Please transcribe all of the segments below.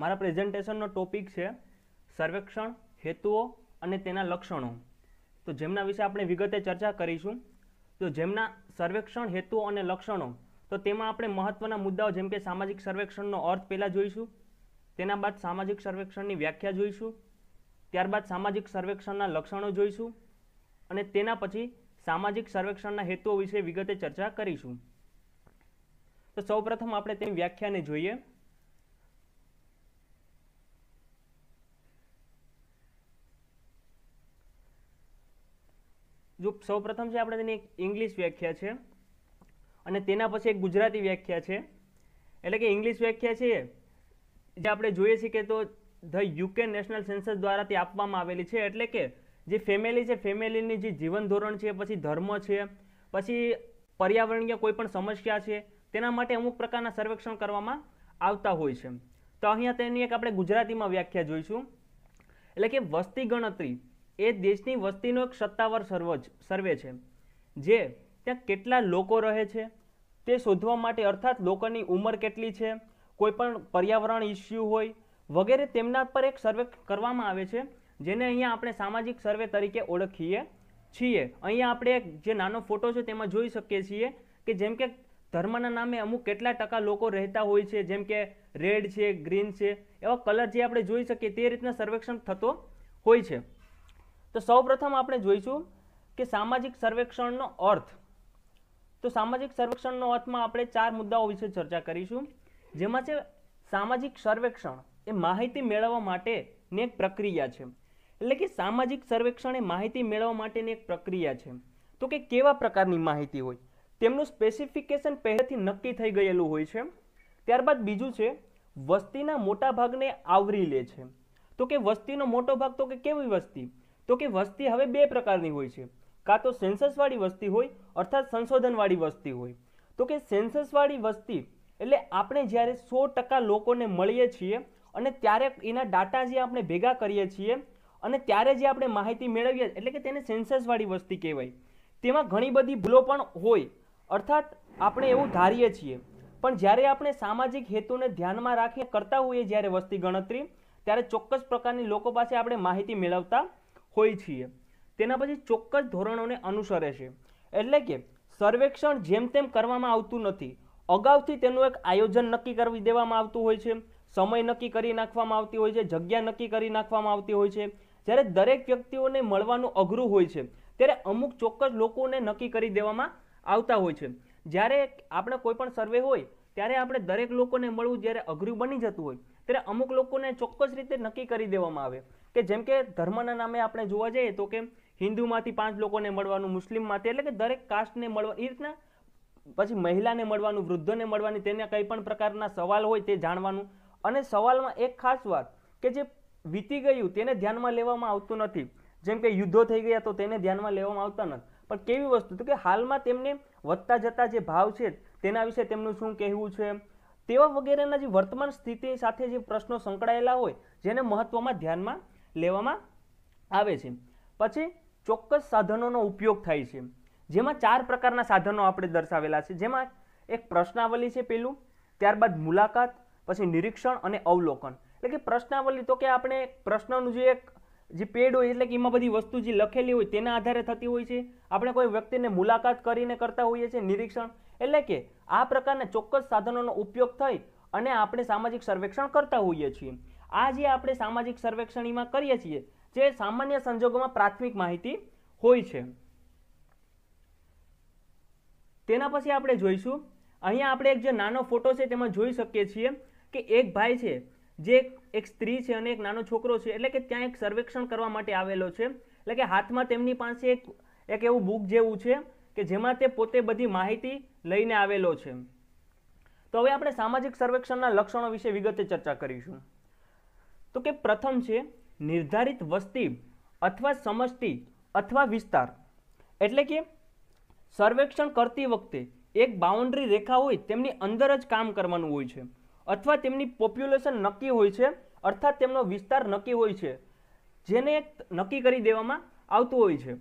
મારા પ્રેઝન્ટેશનનો ટોપિક છે સર્વેક્ષણ હેતુઓ અને તેના લક્ષણો તો જેમના વિશે આપણે વિગતે ચર્ચા કરીશું તો જેમના સર્વેક્ષણ હેતુઓ અને લક્ષણો તો તેમાં આપણે મહત્ત્વના મુદ્દાઓ જેમ કે સામાજિક સર્વેક્ષણનો અર્થ પહેલાં જોઈશું તેના બાદ સામાજિક સર્વેક્ષણની વ્યાખ્યા જોઈશું ત્યારબાદ સામાજિક સર્વેક્ષણના લક્ષણો જોઈશું અને તેના પછી સામાજિક સર્વેક્ષણના હેતુઓ વિશે વિગતે ચર્ચા કરીશું તો સૌપ્રથમ આપણે તેની વ્યાખ્યાને જોઈએ જો સૌપ્રથમ છે આપણે તેની એક ઇંગ્લિશ વ્યાખ્યા છે અને તેના પછી એક ગુજરાતી વ્યાખ્યા છે એટલે કે ઇંગ્લિશ વ્યાખ્યા છે જે આપણે જોઈએ છીએ કે તો ધ યુકે નેશનલ સેન્સસ દ્વારા તે આપવામાં આવેલી છે એટલે કે જે ફેમિલી છે ફેમિલીની જે જીવન ધોરણ છે પછી ધર્મ છે પછી પર્યાવરણીય કોઈપણ સમસ્યા છે તેના માટે અમુક પ્રકારના સર્વેક્ષણ કરવામાં આવતા હોય છે તો અહીંયા તેની એક આપણે ગુજરાતીમાં વ્યાખ્યા જોઈશું એટલે કે વસ્તી ગણતરી એ દેશની વસ્તીનો એક સત્તાવાર સર્વજ સર્વે છે જે ત્યાં કેટલા લોકો રહે છે તે શોધવા માટે અર્થાત લોકોની ઉંમર કેટલી છે કોઈપણ પર્યાવરણ ઇસ્યુ હોય વગેરે તેમના પર એક સર્વે કરવામાં આવે છે જેને અહીંયા આપણે સામાજિક સર્વે તરીકે ઓળખીએ છીએ અહીંયા આપણે જે નાનો ફોટો છે તેમાં જોઈ શકીએ છીએ કે જેમ કે ધર્મના નામે અમુક કેટલા ટકા લોકો રહેતા હોય છે જેમ કે રેડ છે ગ્રીન છે એવા કલર જે આપણે જોઈ શકીએ તે રીતના સર્વેક્ષણ થતો હોય છે તો સૌપ્રથમ આપણે જોઈશું કે સામાજિક સર્વેક્ષણનો અર્થ તો સામાજિક સર્વેક્ષણનો અર્થમાં આપણે ચાર મુદ્દાઓ વિશે ચર્ચા કરીશું જેમાં છે સામાજિક સર્વેક્ષણ એ માહિતી મેળવવા માટેની એક પ્રક્રિયા છે એટલે કે સામાજિક સર્વેક્ષણ એ માહિતી મેળવવા માટેની એક પ્રક્રિયા છે તો કે કેવા પ્રકારની માહિતી હોય તેમનું સ્પેસિફિકેશન પહેલેથી નક્કી થઈ ગયેલું હોય છે ત્યારબાદ બીજું છે વસ્તીના મોટા ભાગને આવરી લે છે તો કે વસ્તીનો મોટો ભાગ તો કે કેવી વસ્તી તો કે વસ્તી હવે બે પ્રકારની હોય છે કાં તો સેન્સસવાળી વસ્તી હોય અર્થાત સંશોધનવાળી વસ્તી હોય તો કે સેન્સસવાળી વસ્તી એટલે આપણે જ્યારે સો ટકા લોકોને મળીએ છીએ અને ત્યારે એના ડાટા જે આપણે ભેગા કરીએ છીએ અને ત્યારે જે આપણે માહિતી મેળવીએ એટલે કે તેને સેન્સસવાળી વસ્તી કહેવાય તેમાં ઘણી બધી ભૂલો પણ હોય અર્થાત આપણે એવું ધારીએ છીએ પણ જ્યારે આપણે સામાજિક હેતુને ધ્યાનમાં રાખી કરતા હોઈએ જ્યારે વસ્તી ગણતરી ત્યારે ચોક્કસ પ્રકારની લોકો પાસે આપણે માહિતી મેળવતા હોય છીએ તેના પછી ચોક્કસ ધોરણોને અનુસરે છે એટલે કે સર્વેક્ષણ જેમ તેમ કરવામાં આવતું નથી અગાઉથી તેનું એક આયોજન નક્કી કરી દેવામાં આવતું હોય છે સમય નક્કી કરી નાખવામાં આવતી હોય છે જગ્યા નક્કી કરી નાખવામાં આવતી હોય છે જ્યારે દરેક વ્યક્તિઓને મળવાનું અઘરું હોય છે ત્યારે અમુક ચોક્કસ લોકોને નક્કી કરી દેવામાં આવતા હોય છે જ્યારે આપણે કોઈ પણ સર્વે હોય ત્યારે આપણે દરેક લોકોને મળવું જ્યારે અઘરું બની જતું હોય ત્યારે અમુક લોકોને ચોક્કસ રીતે નક્કી કરી દેવામાં આવે કે જેમ કે ધર્મના નામે આપણે જોવા જઈએ તો કે હિન્દુમાંથી પાંચ લોકોને મળવાનું મુસ્લિમમાંથી એટલે કે દરેક કાસ્ટને મળવા એ રીતના પછી મહિલાને મળવાનું વૃદ્ધોને મળવાની તેને કંઈ પણ પ્રકારના સવાલ હોય તે જાણવાનું અને સવાલમાં એક ખાસ વાત કે જે વીતી ગયું તેને ધ્યાનમાં લેવામાં આવતું નથી જેમ કે યુદ્ધો થઈ ગયા તો તેને ધ્યાનમાં લેવામાં આવતા નથી પણ કેવી વસ્તુ તો કે હાલમાં તેમને વધતા જતા જે ભાવ છે તેના વિશે તેમનું શું કહેવું છે તેવા વગેરેના જે વર્તમાન સ્થિતિ સાથે જે પ્રશ્નો સંકળાયેલા હોય જેને મહત્વમાં ધ્યાનમાં લેવામાં આવે છે પછી ચોક્કસ સાધનોનો ઉપયોગ થાય છે જેમાં ચાર પ્રકારના સાધનો આપણે દર્શાવેલા છે જેમાં એક પ્રશ્નાવલી છે પેલું ત્યારબાદ મુલાકાત પછી નિરીક્ષણ અને અવલોકન એટલે કે પ્રશ્નાવલી તો કે આપણે પ્રશ્નનું જે એક જે પેડ હોય એટલે કે એમાં બધી વસ્તુ જે લખેલી હોય તેના આધારે થતી હોય છે આપણે કોઈ વ્યક્તિને મુલાકાત કરીને કરતા હોઈએ છીએ નિરીક્ષણ એટલે કે આ પ્રકારના ચોક્કસ સાધનોનો ઉપયોગ થઈ અને આપણે સામાજિક સર્વેક્ષણ કરતા હોઈએ છીએ આ જે આપણે સામાજિક સર્વેક્ષણીમાં કરીએ છીએ જે સામાન્ય સંજોગોમાં પ્રાથમિક માહિતી હોય છે તેના પછી આપણે જોઈશું અહીંયા આપણે એક જે નાનો ફોટો છે તેમાં જોઈ શકીએ છીએ કે એક ભાઈ છે જે એક સ્ત્રી છે અને એક નાનો છોકરો છે એટલે કે ત્યાં એક સર્વેક્ષણ કરવા માટે આવેલો છે એટલે કે હાથમાં તેમની પાસે એક એક એવું બુક જેવું છે કે જેમાં તે પોતે બધી માહિતી લઈને આવેલો છે તો હવે આપણે સામાજિક સર્વેક્ષણના લક્ષણો વિશે વિગતે ચર્ચા કરીશું તો કે પ્રથમ છે નિર્ધારિત વસ્તી અથવા સમષ્ટિ અથવા વિસ્તાર એટલે કે સર્વેક્ષણ કરતી વખતે એક બાઉન્ડ્રી રેખા હોય તેમની અંદર જ કામ કરવાનું હોય છે અથવા તેમની પોપ્યુલેશન નક્કી હોય છે અર્થાત તેમનો વિસ્તાર નક્કી હોય છે જેને નક્કી કરી દેવામાં આવતું હોય છે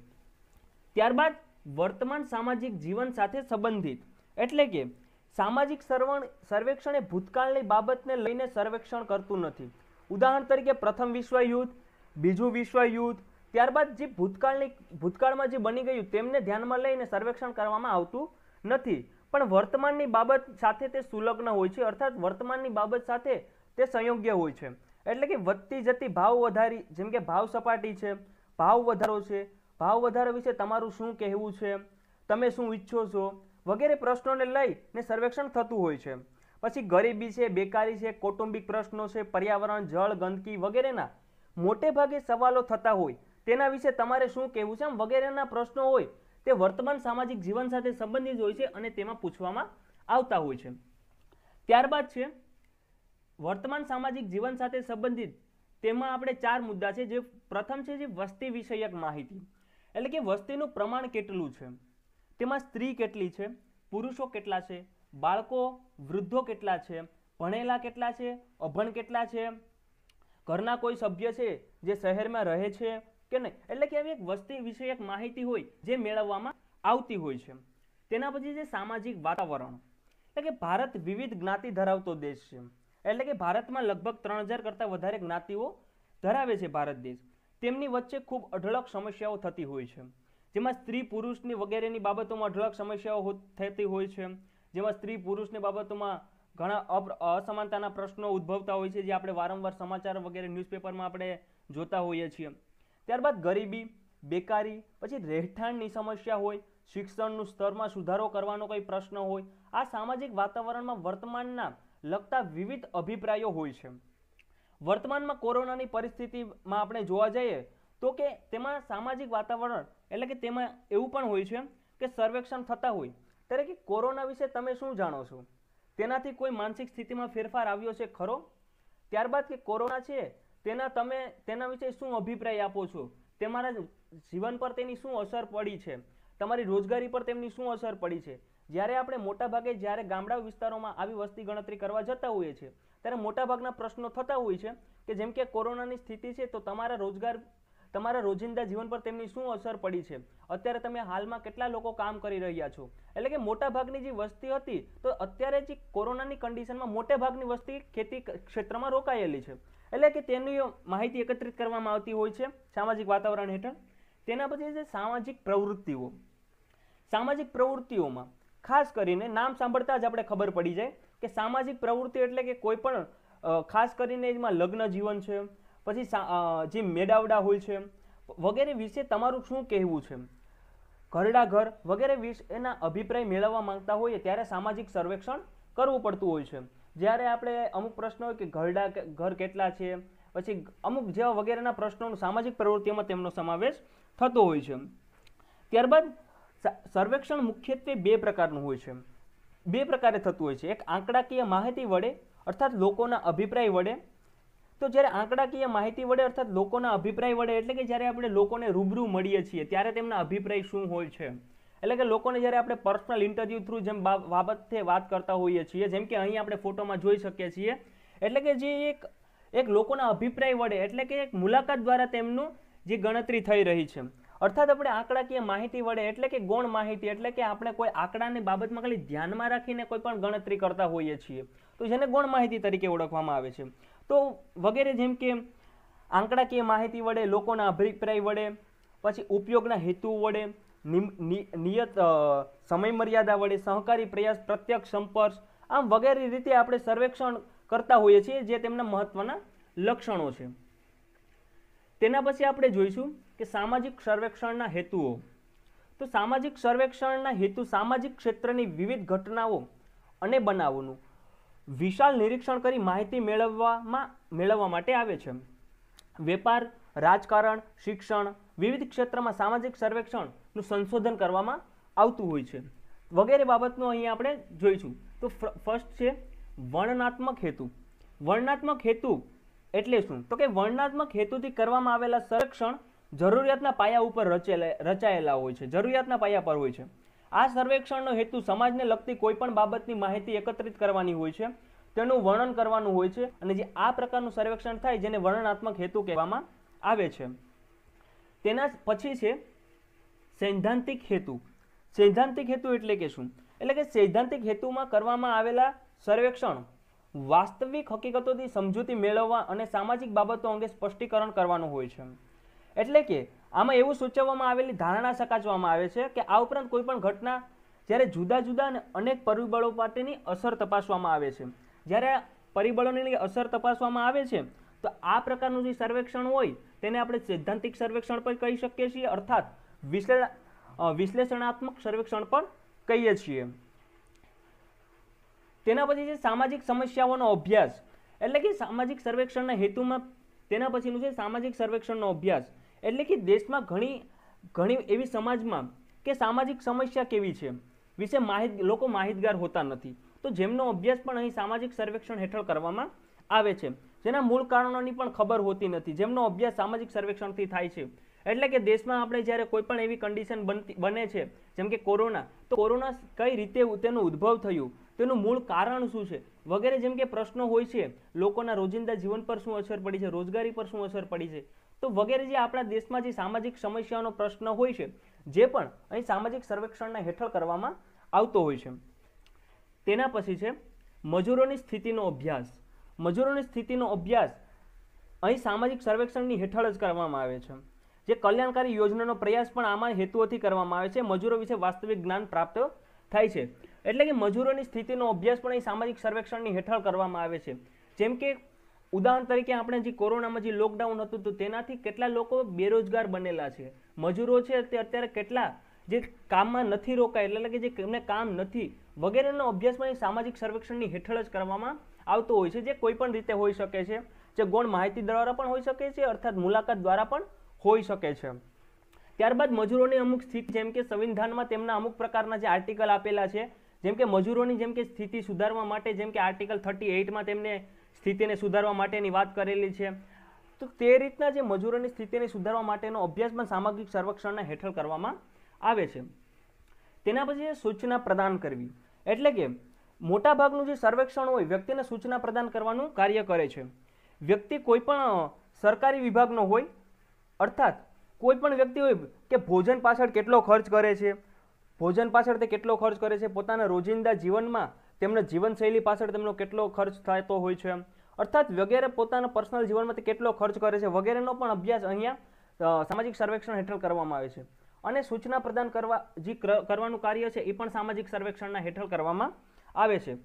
ત્યારબાદ વર્તમાન સામાજિક જીવન સાથે સંબંધિત એટલે કે સામાજિક સર્વણ સર્વેક્ષણ એ ભૂતકાળની બાબતને લઈને સર્વેક્ષણ કરતું નથી ઉદાહરણ તરીકે પ્રથમ વિશ્વયુદ્ધ બીજું વિશ્વયુદ્ધ ત્યારબાદ જે ભૂતકાળની ભૂતકાળમાં જે બની ગયું તેમને ધ્યાનમાં લઈને સર્વેક્ષણ કરવામાં આવતું નથી પણ વર્તમાનની બાબત સાથે તે સુલગ્ન હોય છે અર્થાત વર્તમાનની બાબત સાથે તે સંયોગ્ય હોય છે એટલે કે વધતી જતી ભાવ વધારી જેમ કે ભાવ સપાટી છે ભાવ વધારો છે ભાવ વધારો વિશે તમારું શું કહેવું છે તમે શું ઈચ્છો છો વગેરે પ્રશ્નોને લઈને સર્વેક્ષણ થતું હોય છે પછી ગરીબી છે બેકારી છે કૌટુંબિક પ્રશ્નો છે પર્યાવરણ જળ ગંદકી વગેરેના મોટે ભાગે સવાલો થતા હોય તેના વિશે તમારે શું કહેવું છે આમ વગેરેના પ્રશ્નો હોય તે વર્તમાન સામાજિક જીવન સાથે સંબંધિત હોય છે અને તેમાં પૂછવામાં આવતા હોય છે ત્યારબાદ છે વર્તમાન સામાજિક જીવન સાથે સંબંધિત તેમાં આપણે ચાર મુદ્દા છે જે પ્રથમ છે જે વસ્તી વિષયક માહિતી એટલે કે વસ્તીનું પ્રમાણ કેટલું છે તેમાં સ્ત્રી કેટલી છે પુરુષો કેટલા છે બાળકો વૃદ્ધો કેટલા છે ભણેલા કેટલા છે અભણ કેટલા છે ઘરના કોઈ સભ્ય છે જે શહેરમાં રહે છે કે નહીં એટલે કે આવી એક વસ્તી વિશે એક માહિતી હોય જે મેળવવામાં આવતી હોય છે તેના પછી જે સામાજિક વાતાવરણ એટલે કે ભારત વિવિધ જ્ઞાતિ ધરાવતો દેશ છે એટલે કે ભારતમાં લગભગ ત્રણ હજાર કરતાં વધારે જ્ઞાતિઓ ધરાવે છે ભારત દેશ તેમની વચ્ચે ખૂબ અઢળક સમસ્યાઓ થતી હોય છે જેમાં સ્ત્રી પુરુષની વગેરેની બાબતોમાં અઢળક સમસ્યાઓ થતી હોય છે જેમાં સ્ત્રી પુરુષની બાબતોમાં ઘણા અસમાનતાના પ્રશ્નો ઉદ્ભવતા હોય છે જે આપણે વારંવાર સમાચાર વગેરે ન્યૂઝપેપરમાં આપણે જોતા હોઈએ છીએ ત્યારબાદ ગરીબી બેકારી પછી રહેઠાણની સમસ્યા હોય શિક્ષણનું સ્તરમાં સુધારો કરવાનો કોઈ પ્રશ્ન હોય આ સામાજિક વાતાવરણમાં વર્તમાનના લગતા વિવિધ અભિપ્રાયો હોય છે વર્તમાનમાં કોરોનાની પરિસ્થિતિમાં આપણે જોવા જઈએ તો કે તેમાં સામાજિક વાતાવરણ એટલે કે તેમાં એવું પણ હોય છે કે સર્વેક્ષણ થતા હોય ત્યારે કે કોરોના વિશે તમે શું જાણો છો તેનાથી કોઈ માનસિક સ્થિતિમાં ફેરફાર આવ્યો છે ખરો ત્યારબાદ કે કોરોના છે તેના તમે તેના વિશે શું અભિપ્રાય આપો છો તમારા જીવન પર તેની શું અસર પડી છે તમારી રોજગારી પર તેમની શું અસર પડી છે જ્યારે આપણે મોટાભાગે જ્યારે ગામડા વિસ્તારોમાં આવી વસ્તી ગણતરી કરવા જતા હોઈએ છીએ ત્યારે મોટાભાગના પ્રશ્નો થતા હોય છે કે જેમ કે કોરોનાની સ્થિતિ છે તો તમારા રોજગાર તમારા રોજિંદા જીવન પર તેમની શું અસર પડી છે અત્યારે તમે હાલમાં કેટલા લોકો કામ કરી રહ્યા છો એટલે કે મોટાભાગની જે વસ્તી હતી તો અત્યારે જે કોરોનાની કન્ડિશનમાં મોટેભાગની વસ્તી ખેતી ક્ષેત્રમાં રોકાયેલી છે એટલે કે તેની માહિતી એકત્રિત કરવામાં આવતી હોય છે સામાજિક વાતાવરણ હેઠળ તેના પછી છે સામાજિક પ્રવૃત્તિઓ સામાજિક પ્રવૃત્તિઓમાં ખાસ કરીને નામ સાંભળતા જ આપણે ખબર પડી જાય કે સામાજિક પ્રવૃત્તિ એટલે કે કોઈ પણ ખાસ કરીને એમાં લગ્ન જીવન છે પછી જે મેડાવડા હોય છે વગેરે વિશે તમારું શું કહેવું છે ઘરડા ઘર વગેરે વિશેના અભિપ્રાય મેળવવા માંગતા હોઈએ ત્યારે સામાજિક સર્વેક્ષણ કરવું પડતું હોય છે જ્યારે આપણે અમુક પ્રશ્નો હોય કે ઘરડા ઘર કેટલા છે પછી અમુક જેવા વગેરેના પ્રશ્નોનો સામાજિક પ્રવૃત્તિઓમાં તેમનો સમાવેશ થતો હોય છે ત્યારબાદ સર્વેક્ષણ મુખ્યત્વે બે પ્રકારનું હોય છે બે પ્રકારે થતું હોય છે એક આંકડાકીય માહિતી વડે અર્થાત લોકોના અભિપ્રાય વડે તો જ્યારે આંકડાકીય માહિતી વડે અર્થાત લોકોના અભિપ્રાય વડે એટલે કે જ્યારે આપણે લોકોને રૂબરૂ મળીએ છીએ ત્યારે તેમના અભિપ્રાય શું હોય છે એટલે કે લોકોને જ્યારે આપણે પર્સનલ ઇન્ટરવ્યૂ થ્રુ જેમ બાબતે વાત કરતા હોઈએ છીએ જેમ કે અહીં આપણે ફોટોમાં જોઈ શકીએ છીએ એટલે કે જે એક એક લોકોના અભિપ્રાય વડે એટલે કે એક મુલાકાત દ્વારા તેમનું જે ગણતરી થઈ રહી છે અર્થાત આપણે આંકડાકીય માહિતી વડે એટલે કે ગૌણ માહિતી એટલે કે આપણે કોઈ આંકડાની બાબતમાં ખાલી ધ્યાનમાં રાખીને કોઈ પણ ગણતરી કરતા હોઈએ છીએ તો જેને ગૌણ માહિતી તરીકે ઓળખવામાં આવે છે તો વગેરે જેમ કે આંકડાકીય માહિતી વડે લોકોના અભિપ્રાય વડે પછી ઉપયોગના હેતુ વડે નિયત સમયમર્યાદા વડે સહકારી પ્રયાસ પ્રત્યક્ષ સંપર્ક આમ વગેરે રીતે આપણે સર્વેક્ષણ કરતા હોઈએ છીએ જે તેમના મહત્ત્વના લક્ષણો છે તેના પછી આપણે જોઈશું કે સામાજિક સર્વેક્ષણના હેતુઓ તો સામાજિક સર્વેક્ષણના હેતુ સામાજિક ક્ષેત્રની વિવિધ ઘટનાઓ અને બનાવોનું વિશાળ નિરીક્ષણ કરી માહિતી મેળવવામાં મેળવવા માટે આવે છે વેપાર રાજકારણ શિક્ષણ વિવિધ ક્ષેત્રમાં સામાજિક સર્વેક્ષણનું સંશોધન કરવામાં આવતું હોય છે વગેરે બાબતનું અહીં આપણે જોઈશું તો ફર્સ્ટ છે વર્ણનાત્મક હેતુ વર્ણનાત્મક હેતુ એટલે શું તો કે વર્ણનાત્મક હેતુથી કરવામાં આવેલા સંરક્ષણ જરૂરિયાતના પાયા ઉપર રચેલા રચાયેલા હોય છે જરૂરિયાતના પાયા પર હોય છે આ સર્વેક્ષણનો હેતુ સમાજને લગતી કોઈ પણ બાબતની માહિતી એકત્રિત કરવાની હોય છે તેનું વર્ણન કરવાનું હોય છે અને જે આ પ્રકારનું સર્વેક્ષણ થાય જેને વર્ણનાત્મક હેતુ કહેવામાં આવે છે તેના પછી છે સૈદ્ધાંતિક હેતુ સૈદ્ધાંતિક હેતુ એટલે કે શું એટલે કે સૈદ્ધાંતિક હેતુમાં કરવામાં આવેલા સર્વેક્ષણ વાસ્તવિક હકીકતોથી સમજૂતી મેળવવા અને સામાજિક બાબતો અંગે સ્પષ્ટીકરણ કરવાનું હોય છે એટલે કે આમાં એવું સૂચવવામાં આવેલી ધારણા સકાચવામાં આવે છે કે આ ઉપરાંત કોઈપણ ઘટના જ્યારે જુદા જુદા અનેક પરિબળો માટેની અસર તપાસવામાં આવે છે જ્યારે પરિબળોની અસર તપાસવામાં આવે છે તો આ પ્રકારનું જે સર્વેક્ષણ હોય તેને આપણે સૈદ્ધાંતિક સર્વેક્ષણ પણ કહી શકીએ છીએ અર્થાત વિશ્લે વિશ્લેષણાત્મક સર્વેક્ષણ પણ કહીએ છીએ તેના પછી છે સામાજિક સમસ્યાઓનો અભ્યાસ એટલે કે સામાજિક સર્વેક્ષણના હેતુમાં તેના પછીનું છે સામાજિક સર્વેક્ષણનો અભ્યાસ એટલે કે દેશમાં ઘણી ઘણી એવી સમાજમાં કે સામાજિક સમસ્યા કેવી છે વિશે માહિત લોકો માહિતગાર હોતા નથી તો જેમનો અભ્યાસ પણ અહીં સામાજિક સર્વેક્ષણ હેઠળ કરવામાં આવે છે જેના મૂળ કારણોની પણ ખબર હોતી નથી જેમનો અભ્યાસ સામાજિક સર્વેક્ષણથી થાય છે એટલે કે દેશમાં આપણે જ્યારે કોઈ પણ એવી કન્ડિશન બનતી બને છે જેમ કે કોરોના તો કોરોના કઈ રીતે તેનો ઉદ્ભવ થયું તેનું મૂળ કારણ શું છે વગેરે જેમ કે પ્રશ્નો હોય છે લોકોના રોજિંદા જીવન પર શું અસર પડી છે રોજગારી પર શું અસર પડી છે તો વગેરે જે આપણા દેશમાં જે સામાજિક સમસ્યાનો પ્રશ્ન હોય છે જે પણ અહીં સામાજિક સર્વેક્ષણના હેઠળ કરવામાં આવતો હોય છે તેના પછી છે મજૂરોની સ્થિતિનો અભ્યાસ મજૂરોની સ્થિતિનો અભ્યાસ અહીં સામાજિક સર્વેક્ષણની હેઠળ જ કરવામાં આવે છે જે કલ્યાણકારી યોજનાનો પ્રયાસ પણ આમાં હેતુઓથી કરવામાં આવે છે મજૂરો વિશે વાસ્તવિક જ્ઞાન પ્રાપ્ત થાય છે એટલે કે મજૂરોની સ્થિતિનો અભ્યાસ પણ અહીં સામાજિક સર્વેક્ષણની હેઠળ કરવામાં આવે છે જેમ કે ઉદાહરણ તરીકે આપણે જે કોરોનામાં જે લોકડાઉન હતું તો તેનાથી કેટલા લોકો બેરોજગાર બનેલા છે મજૂરો છે તે અત્યારે કેટલા જે કામમાં નથી રોકાય એટલે કે જે એમને કામ નથી વગેરેનો અભ્યાસમાં એ સામાજિક સર્વેક્ષણની હેઠળ જ કરવામાં આવતો હોય છે જે કોઈ પણ રીતે હોઈ શકે છે જે ગૌણ માહિતી દ્વારા પણ હોઈ શકે છે અર્થાત મુલાકાત દ્વારા પણ હોઈ શકે છે ત્યારબાદ મજૂરોની અમુક સ્થિતિ જેમ કે સંવિધાનમાં તેમના અમુક પ્રકારના જે આર્ટિકલ આપેલા છે જેમ કે મજૂરોની જેમ કે સ્થિતિ સુધારવા માટે જેમ કે આર્ટિકલ થર્ટી એઇટમાં તેમને સ્થિતિને સુધારવા માટેની વાત કરેલી છે તો તે રીતના જે મજૂરોની સ્થિતિને સુધારવા માટેનો અભ્યાસ પણ સામગ્રિક સંરક્ષણના હેઠળ કરવામાં આવે છે તેના પછી સૂચના પ્રદાન કરવી એટલે કે મોટાભાગનું જે સર્વેક્ષણ હોય વ્યક્તિને સૂચના પ્રદાન કરવાનું કાર્ય કરે છે વ્યક્તિ કોઈ પણ સરકારી વિભાગનો હોય અર્થાત કોઈપણ વ્યક્તિ હોય કે ભોજન પાછળ કેટલો ખર્ચ કરે છે ભોજન પાછળ તે કેટલો ખર્ચ કરે છે પોતાના રોજિંદા જીવનમાં તેમના જીવનશૈલી પાછળ તેમનો કેટલો ખર્ચ થતો હોય છે અર્થાત વગેરે પોતાના પર્સનલ જીવનમાંથી કેટલો ખર્ચ કરે છે વગેરેનો પણ અભ્યાસ અહીંયા સામાજિક સર્વેક્ષણ હેઠળ કરવામાં આવે છે અને સૂચના પ્રદાન કરવા જે કરવાનું કાર્ય છે એ પણ સામાજિક સર્વેક્ષણના હેઠળ કરવામાં આવે છે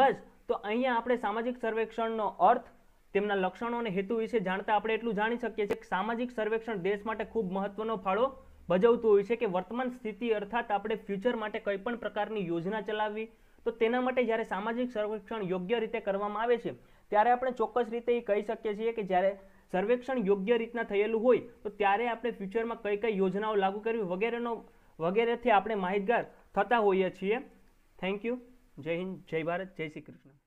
બસ તો અહીંયા આપણે સામાજિક સર્વેક્ષણનો અર્થ તેમના લક્ષણો અને હેતુ વિશે જાણતા આપણે એટલું જાણી શકીએ છીએ કે સામાજિક સર્વેક્ષણ દેશ માટે ખૂબ મહત્વનો ફાળો ભજવતું હોય છે કે વર્તમાન સ્થિતિ અર્થાત આપણે ફ્યુચર માટે કંઈ પણ પ્રકારની યોજના ચલાવવી તો તેના માટે જ્યારે સામાજિક સર્વેક્ષણ યોગ્ય રીતે કરવામાં આવે છે ત્યારે આપણે ચોક્કસ રીતે એ કહી શકીએ છીએ કે જ્યારે સર્વેક્ષણ યોગ્ય રીતના થયેલું હોય તો ત્યારે આપણે ફ્યુચરમાં કઈ કઈ યોજનાઓ લાગુ કરવી વગેરેનો વગેરેથી આપણે માહિતગાર થતા હોઈએ છીએ થેન્ક યુ જય હિન્દ જય ભારત જય શ્રી કૃષ્ણ